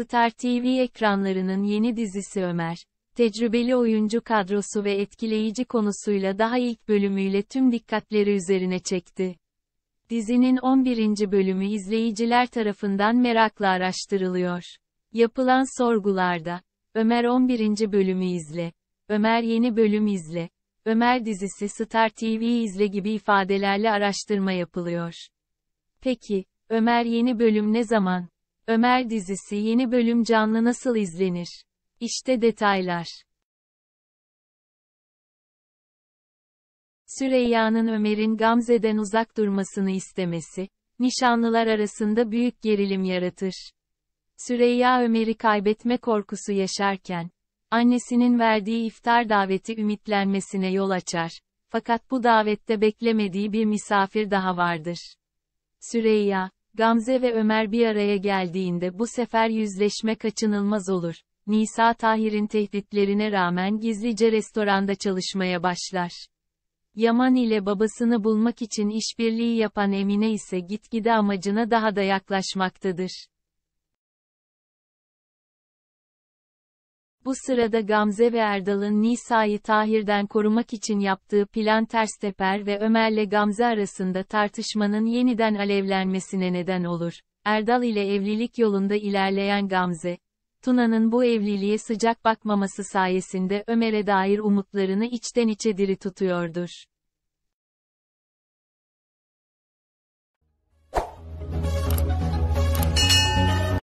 Star TV ekranlarının yeni dizisi Ömer, tecrübeli oyuncu kadrosu ve etkileyici konusuyla daha ilk bölümüyle tüm dikkatleri üzerine çekti. Dizinin 11. bölümü izleyiciler tarafından merakla araştırılıyor. Yapılan sorgularda, Ömer 11. bölümü izle, Ömer yeni bölüm izle, Ömer dizisi Star TV izle gibi ifadelerle araştırma yapılıyor. Peki, Ömer yeni bölüm ne zaman? Ömer dizisi yeni bölüm canlı nasıl izlenir? İşte detaylar. Süreyya'nın Ömer'in Gamze'den uzak durmasını istemesi, nişanlılar arasında büyük gerilim yaratır. Süreyya Ömer'i kaybetme korkusu yaşarken, annesinin verdiği iftar daveti ümitlenmesine yol açar. Fakat bu davette beklemediği bir misafir daha vardır. Süreyya, Gamze ve Ömer bir araya geldiğinde bu sefer yüzleşme kaçınılmaz olur. Nisa Tahir'in tehditlerine rağmen gizlice restoranda çalışmaya başlar. Yaman ile babasını bulmak için işbirliği yapan Emine ise gitgide amacına daha da yaklaşmaktadır. Bu sırada Gamze ve Erdal'ın Nisa'yı Tahir'den korumak için yaptığı plan ters teper ve Ömer'le Gamze arasında tartışmanın yeniden alevlenmesine neden olur. Erdal ile evlilik yolunda ilerleyen Gamze, Tuna'nın bu evliliğe sıcak bakmaması sayesinde Ömer'e dair umutlarını içten içe diri tutuyordur.